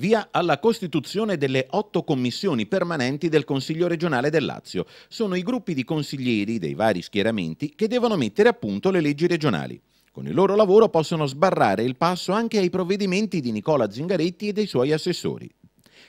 via alla costituzione delle otto commissioni permanenti del Consiglio regionale del Lazio. Sono i gruppi di consiglieri dei vari schieramenti che devono mettere a punto le leggi regionali. Con il loro lavoro possono sbarrare il passo anche ai provvedimenti di Nicola Zingaretti e dei suoi assessori.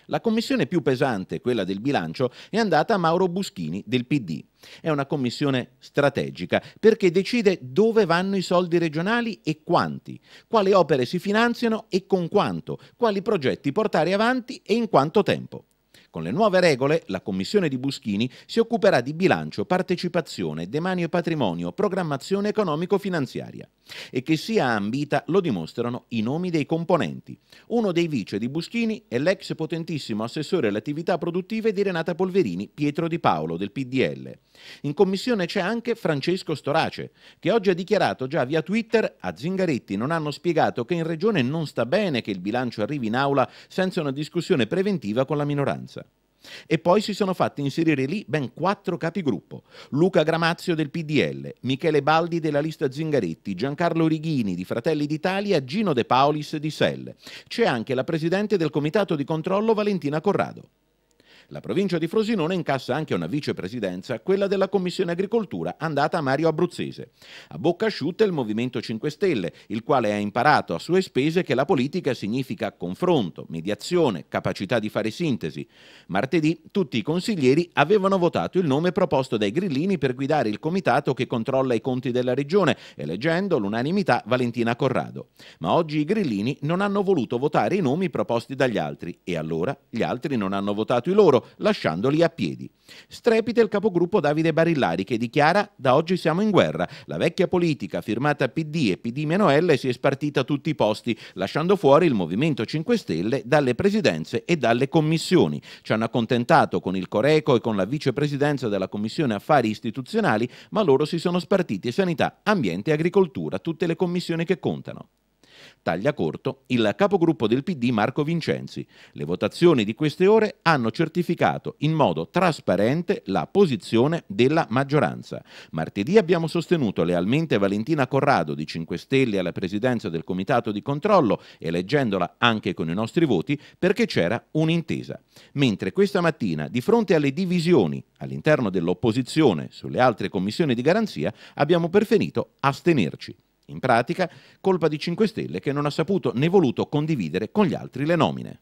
La commissione più pesante, quella del bilancio, è andata a Mauro Buschini del PD. È una commissione strategica perché decide dove vanno i soldi regionali e quanti, quali opere si finanziano e con quanto, quali progetti portare avanti e in quanto tempo. Con le nuove regole, la Commissione di Buschini si occuperà di bilancio, partecipazione, demanio e patrimonio, programmazione economico-finanziaria. E che sia ambita lo dimostrano i nomi dei componenti. Uno dei vice di Buschini è l'ex potentissimo assessore alle attività produttive di Renata Polverini, Pietro Di Paolo, del PDL. In commissione c'è anche Francesco Storace, che oggi ha dichiarato già via Twitter a Zingaretti non hanno spiegato che in regione non sta bene che il bilancio arrivi in aula senza una discussione preventiva con la minoranza. E poi si sono fatti inserire lì ben quattro capigruppo. Luca Gramazio del PDL, Michele Baldi della lista Zingaretti, Giancarlo Righini di Fratelli d'Italia, Gino De Paolis di Selle. C'è anche la presidente del comitato di controllo Valentina Corrado. La provincia di Frosinone incassa anche una vicepresidenza, quella della Commissione Agricoltura, andata a Mario Abruzzese. A bocca asciutta il Movimento 5 Stelle, il quale ha imparato a sue spese che la politica significa confronto, mediazione, capacità di fare sintesi. Martedì tutti i consiglieri avevano votato il nome proposto dai grillini per guidare il comitato che controlla i conti della regione, eleggendo l'unanimità Valentina Corrado. Ma oggi i grillini non hanno voluto votare i nomi proposti dagli altri e allora gli altri non hanno votato i loro lasciandoli a piedi. Strepita il capogruppo Davide Barillari che dichiara da oggi siamo in guerra. La vecchia politica firmata PD e PD-L si è spartita a tutti i posti, lasciando fuori il Movimento 5 Stelle dalle presidenze e dalle commissioni. Ci hanno accontentato con il Coreco e con la vicepresidenza della Commissione Affari Istituzionali, ma loro si sono spartiti sanità, ambiente e agricoltura, tutte le commissioni che contano. Taglia corto il capogruppo del PD Marco Vincenzi. Le votazioni di queste ore hanno certificato in modo trasparente la posizione della maggioranza. Martedì abbiamo sostenuto lealmente Valentina Corrado di 5 Stelle alla presidenza del Comitato di Controllo, eleggendola anche con i nostri voti, perché c'era un'intesa. Mentre questa mattina, di fronte alle divisioni all'interno dell'opposizione sulle altre commissioni di garanzia, abbiamo preferito astenerci. In pratica, colpa di 5 Stelle che non ha saputo né voluto condividere con gli altri le nomine.